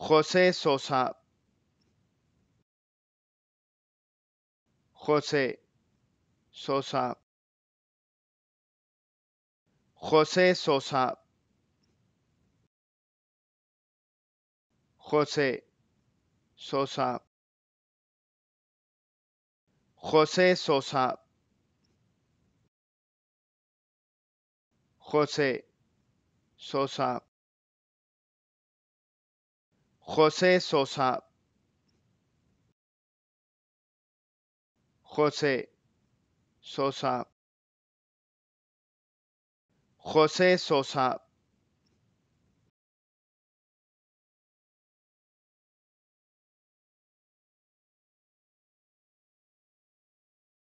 José Sosa, José Sosa, José Sosa, José Sosa, José Sosa, José Sosa. José Sosa. José Sosa. José Sosa.